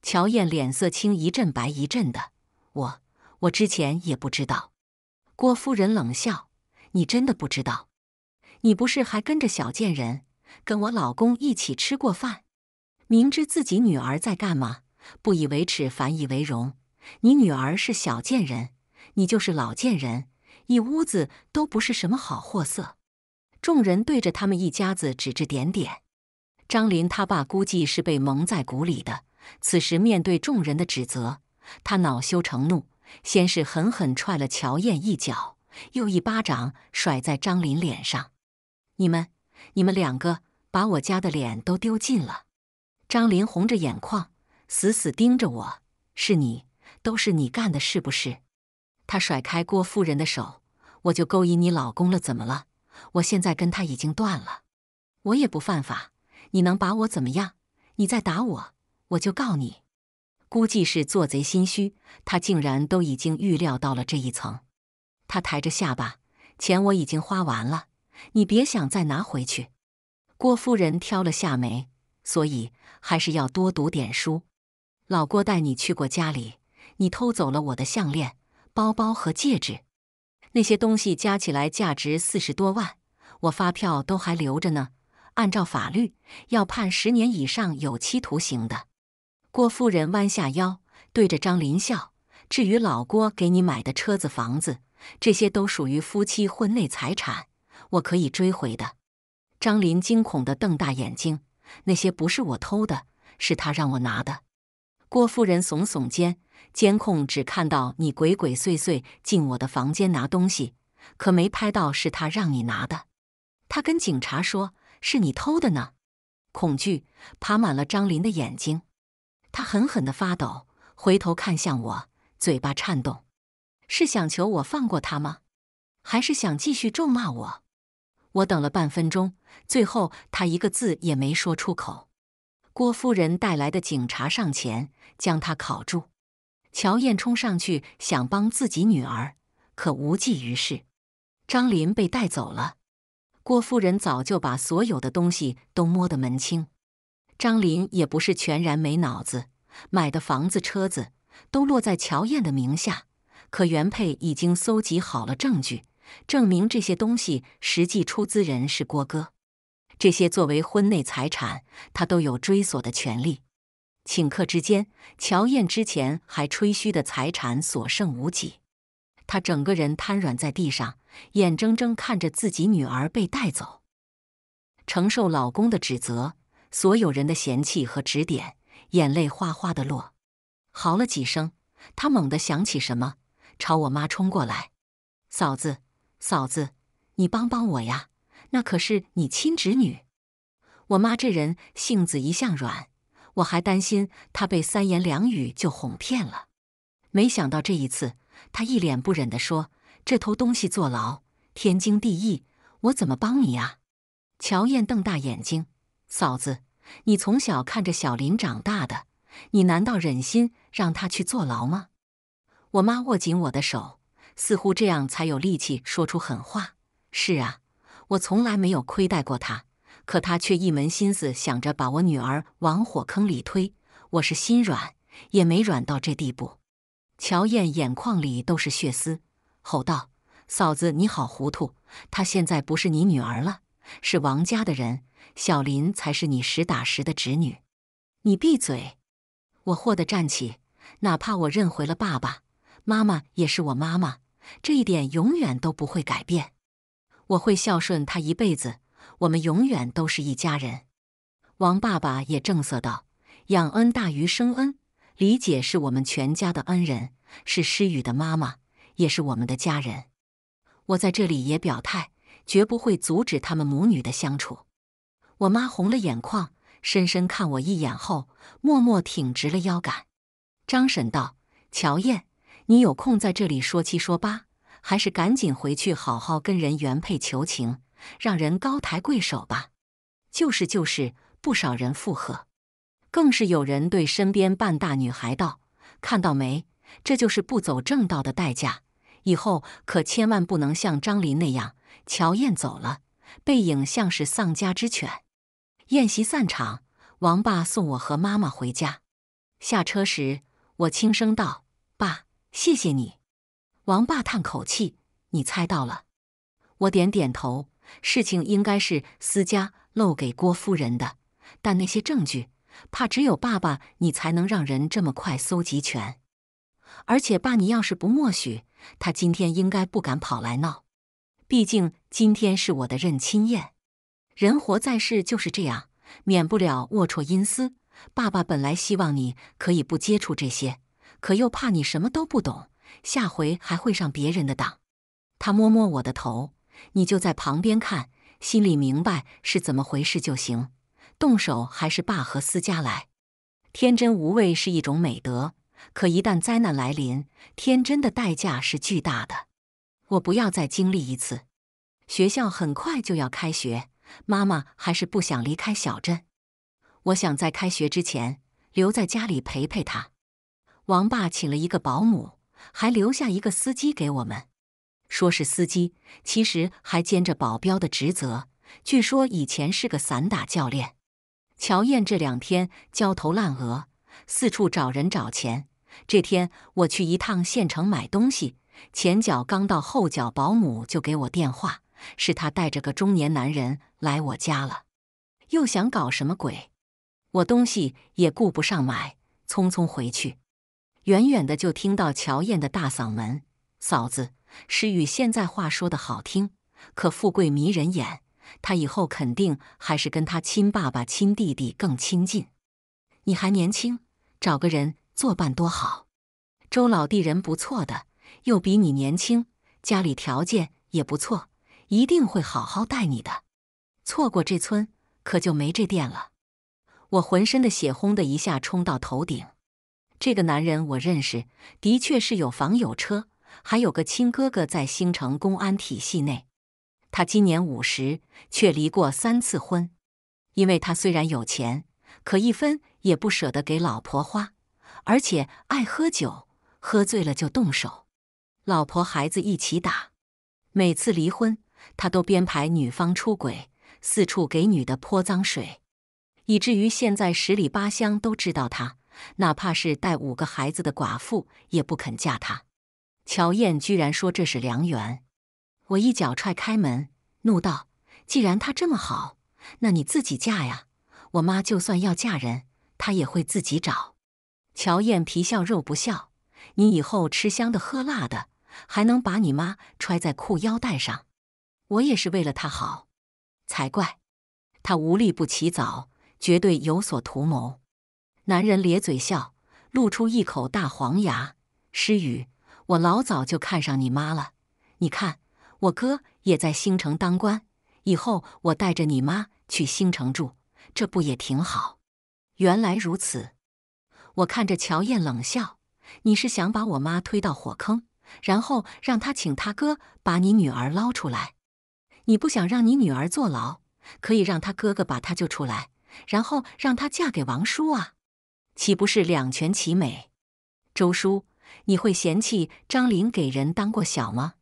乔燕脸色青一阵白一阵的。我，我之前也不知道。郭夫人冷笑：“你真的不知道？你不是还跟着小贱人跟我老公一起吃过饭？明知自己女儿在干嘛，不以为耻反以为荣。你女儿是小贱人，你就是老贱人，一屋子都不是什么好货色。”众人对着他们一家子指指点点，张林他爸估计是被蒙在鼓里的。此时面对众人的指责，他恼羞成怒，先是狠狠踹了乔燕一脚，又一巴掌甩在张林脸上。你们，你们两个把我家的脸都丢尽了！张林红着眼眶，死死盯着我：“是你，都是你干的，是不是？”他甩开郭夫人的手：“我就勾引你老公了，怎么了？”我现在跟他已经断了，我也不犯法，你能把我怎么样？你再打我，我就告你。估计是做贼心虚，他竟然都已经预料到了这一层。他抬着下巴，钱我已经花完了，你别想再拿回去。郭夫人挑了下眉，所以还是要多读点书。老郭带你去过家里，你偷走了我的项链、包包和戒指。那些东西加起来价值四十多万，我发票都还留着呢。按照法律，要判十年以上有期徒刑的。郭夫人弯下腰，对着张林笑。至于老郭给你买的车子、房子，这些都属于夫妻婚内财产，我可以追回的。张林惊恐的瞪大眼睛，那些不是我偷的，是他让我拿的。郭夫人耸耸肩。监控只看到你鬼鬼祟祟进我的房间拿东西，可没拍到是他让你拿的。他跟警察说是你偷的呢。恐惧爬满了张林的眼睛，他狠狠地发抖，回头看向我，嘴巴颤动，是想求我放过他吗？还是想继续咒骂我？我等了半分钟，最后他一个字也没说出口。郭夫人带来的警察上前将他铐住。乔燕冲上去想帮自己女儿，可无济于事。张林被带走了。郭夫人早就把所有的东西都摸得门清。张林也不是全然没脑子，买的房子、车子都落在乔燕的名下。可原配已经搜集好了证据，证明这些东西实际出资人是郭哥。这些作为婚内财产，他都有追索的权利。顷刻之间，乔燕之前还吹嘘的财产所剩无几，她整个人瘫软在地上，眼睁睁看着自己女儿被带走，承受老公的指责，所有人的嫌弃和指点，眼泪哗哗的落，嚎了几声，她猛地想起什么，朝我妈冲过来：“嫂子，嫂子，你帮帮我呀！那可是你亲侄女。”我妈这人性子一向软。我还担心他被三言两语就哄骗了，没想到这一次他一脸不忍地说：“这偷东西坐牢，天经地义，我怎么帮你啊？”乔燕瞪大眼睛：“嫂子，你从小看着小林长大的，你难道忍心让他去坐牢吗？”我妈握紧我的手，似乎这样才有力气说出狠话：“是啊，我从来没有亏待过他。”可他却一门心思想着把我女儿往火坑里推，我是心软，也没软到这地步。乔燕眼眶里都是血丝，吼道：“嫂子，你好糊涂！她现在不是你女儿了，是王家的人。小林才是你实打实的侄女。你闭嘴！”我豁得站起，哪怕我认回了爸爸、妈妈，也是我妈妈，这一点永远都不会改变。我会孝顺她一辈子。我们永远都是一家人。王爸爸也正色道：“养恩大于生恩，李姐是我们全家的恩人，是诗雨的妈妈，也是我们的家人。我在这里也表态，绝不会阻止他们母女的相处。”我妈红了眼眶，深深看我一眼后，默默挺直了腰杆。张婶道：“乔燕，你有空在这里说七说八，还是赶紧回去好好跟人原配求情。”让人高抬贵手吧！就是就是，不少人附和，更是有人对身边半大女孩道：“看到没？这就是不走正道的代价。以后可千万不能像张林那样。”乔燕走了，背影像是丧家之犬。宴席散场，王爸送我和妈妈回家。下车时，我轻声道：“爸，谢谢你。”王爸叹口气：“你猜到了。”我点点头。事情应该是思家漏给郭夫人的，但那些证据，怕只有爸爸你才能让人这么快搜集全。而且爸，你要是不默许，他今天应该不敢跑来闹。毕竟今天是我的认亲宴，人活在世就是这样，免不了龌龊阴私。爸爸本来希望你可以不接触这些，可又怕你什么都不懂，下回还会上别人的当。他摸摸我的头。你就在旁边看，心里明白是怎么回事就行。动手还是爸和思佳来？天真无畏是一种美德，可一旦灾难来临，天真的代价是巨大的。我不要再经历一次。学校很快就要开学，妈妈还是不想离开小镇。我想在开学之前留在家里陪陪她。王爸请了一个保姆，还留下一个司机给我们。说是司机，其实还兼着保镖的职责。据说以前是个散打教练。乔燕这两天焦头烂额，四处找人找钱。这天我去一趟县城买东西，前脚刚到，后脚保姆就给我电话，是他带着个中年男人来我家了，又想搞什么鬼？我东西也顾不上买，匆匆回去，远远的就听到乔燕的大嗓门：“嫂子！”诗雨现在话说得好听，可富贵迷人眼，他以后肯定还是跟他亲爸爸、亲弟弟更亲近。你还年轻，找个人作伴多好。周老弟人不错的，又比你年轻，家里条件也不错，一定会好好待你的。错过这村，可就没这店了。我浑身的血轰的一下冲到头顶，这个男人我认识，的确是有房有车。还有个亲哥哥在兴城公安体系内，他今年五十，却离过三次婚。因为他虽然有钱，可一分也不舍得给老婆花，而且爱喝酒，喝醉了就动手，老婆孩子一起打。每次离婚，他都编排女方出轨，四处给女的泼脏水，以至于现在十里八乡都知道他，哪怕是带五个孩子的寡妇也不肯嫁他。乔燕居然说这是良缘，我一脚踹开门，怒道：“既然他这么好，那你自己嫁呀！我妈就算要嫁人，她也会自己找。”乔燕皮笑肉不笑：“你以后吃香的喝辣的，还能把你妈揣在裤腰带上？我也是为了她好，才怪！他无利不起早，绝对有所图谋。”男人咧嘴笑，露出一口大黄牙，失语。我老早就看上你妈了，你看我哥也在兴城当官，以后我带着你妈去兴城住，这不也挺好？原来如此，我看着乔燕冷笑：“你是想把我妈推到火坑，然后让他请他哥把你女儿捞出来？你不想让你女儿坐牢，可以让他哥哥把她救出来，然后让她嫁给王叔啊，岂不是两全其美？”周叔。你会嫌弃张玲给人当过小吗？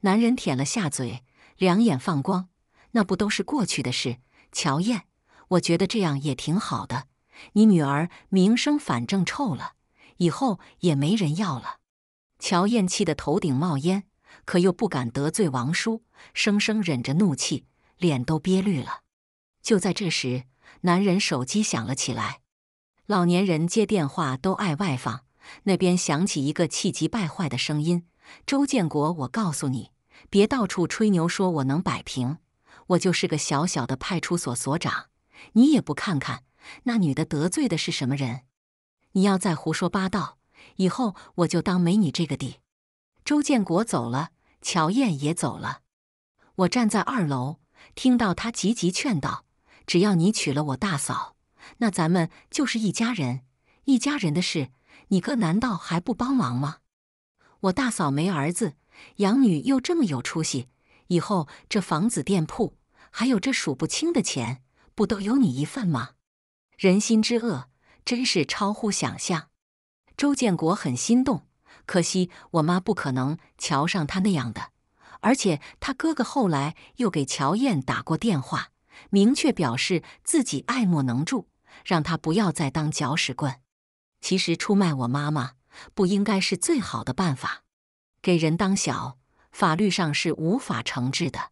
男人舔了下嘴，两眼放光。那不都是过去的事。乔燕，我觉得这样也挺好的。你女儿名声反正臭了，以后也没人要了。乔燕气得头顶冒烟，可又不敢得罪王叔，生生忍着怒气，脸都憋绿了。就在这时，男人手机响了起来。老年人接电话都爱外放。那边响起一个气急败坏的声音：“周建国，我告诉你，别到处吹牛，说我能摆平。我就是个小小的派出所所长，你也不看看那女的得罪的是什么人。你要再胡说八道，以后我就当没你这个弟。”周建国走了，乔燕也走了。我站在二楼，听到他急急劝道：“只要你娶了我大嫂，那咱们就是一家人，一家人的事。”你哥难道还不帮忙吗？我大嫂没儿子，养女又这么有出息，以后这房子、店铺，还有这数不清的钱，不都有你一份吗？人心之恶，真是超乎想象。周建国很心动，可惜我妈不可能瞧上他那样的。而且他哥哥后来又给乔燕打过电话，明确表示自己爱莫能助，让他不要再当搅屎棍。其实出卖我妈妈不应该是最好的办法，给人当小，法律上是无法惩治的。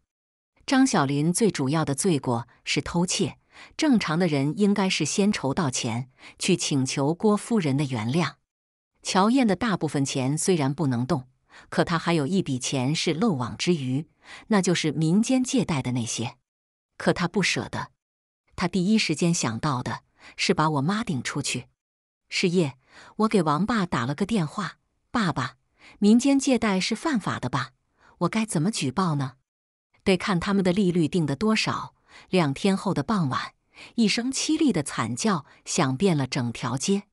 张小林最主要的罪过是偷窃，正常的人应该是先筹到钱去请求郭夫人的原谅。乔燕的大部分钱虽然不能动，可她还有一笔钱是漏网之鱼，那就是民间借贷的那些。可他不舍得，他第一时间想到的是把我妈顶出去。是夜，我给王爸打了个电话。爸爸，民间借贷是犯法的吧？我该怎么举报呢？得看他们的利率定的多少。两天后的傍晚，一声凄厉的惨叫响遍了整条街。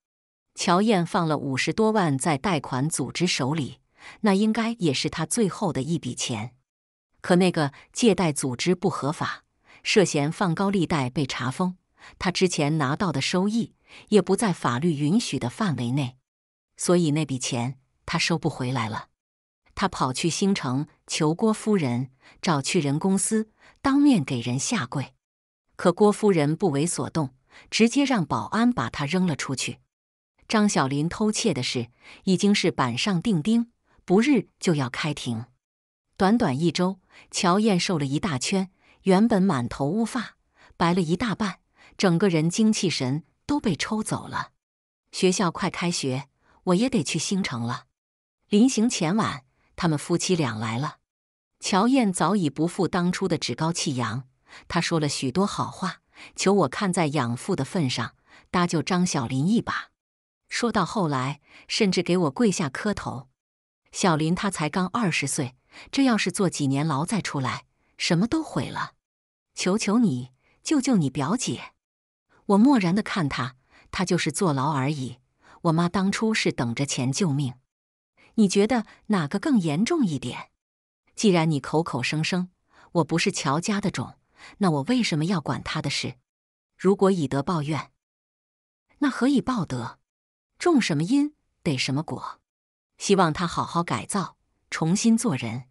乔燕放了五十多万在贷款组织手里，那应该也是他最后的一笔钱。可那个借贷组织不合法，涉嫌放高利贷，被查封。他之前拿到的收益也不在法律允许的范围内，所以那笔钱他收不回来了。他跑去兴城求郭夫人，找去人公司，当面给人下跪。可郭夫人不为所动，直接让保安把他扔了出去。张小林偷窃的事已经是板上钉钉，不日就要开庭。短短一周，乔燕瘦了一大圈，原本满头乌发白了一大半。整个人精气神都被抽走了。学校快开学，我也得去兴城了。临行前晚，他们夫妻俩来了。乔燕早已不复当初的趾高气扬，她说了许多好话，求我看在养父的份上搭救张小林一把。说到后来，甚至给我跪下磕头。小林他才刚二十岁，这要是坐几年牢再出来，什么都毁了。求求你，救救你表姐。我漠然的看他，他就是坐牢而已。我妈当初是等着钱救命。你觉得哪个更严重一点？既然你口口声声我不是乔家的种，那我为什么要管他的事？如果以德报怨，那何以报德？种什么因得什么果。希望他好好改造，重新做人。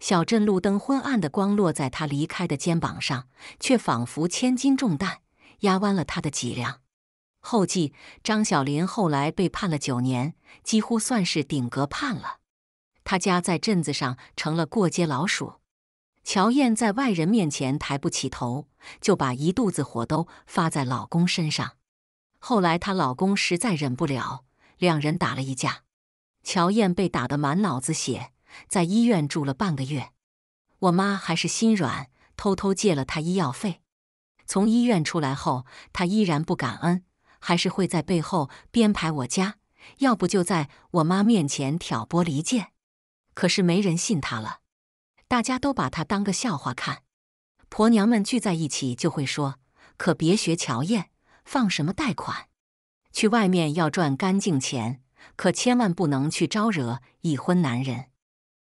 小镇路灯昏暗的光落在他离开的肩膀上，却仿佛千斤重担。压弯了他的脊梁。后记：张小林后来被判了九年，几乎算是顶格判了。他家在镇子上成了过街老鼠。乔燕在外人面前抬不起头，就把一肚子火都发在老公身上。后来她老公实在忍不了，两人打了一架。乔燕被打得满脑子血，在医院住了半个月。我妈还是心软，偷偷借了她医药费。从医院出来后，他依然不感恩，还是会在背后编排我家，要不就在我妈面前挑拨离间。可是没人信他了，大家都把他当个笑话看。婆娘们聚在一起就会说：“可别学乔燕，放什么贷款，去外面要赚干净钱，可千万不能去招惹已婚男人。”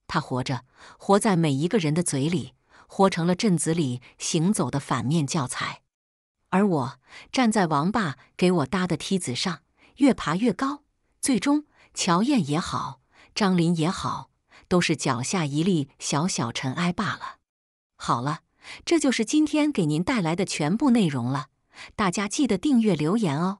他活着，活在每一个人的嘴里。活成了镇子里行走的反面教材，而我站在王爸给我搭的梯子上，越爬越高。最终，乔燕也好，张林也好，都是脚下一粒小小尘埃罢了。好了，这就是今天给您带来的全部内容了。大家记得订阅、留言哦。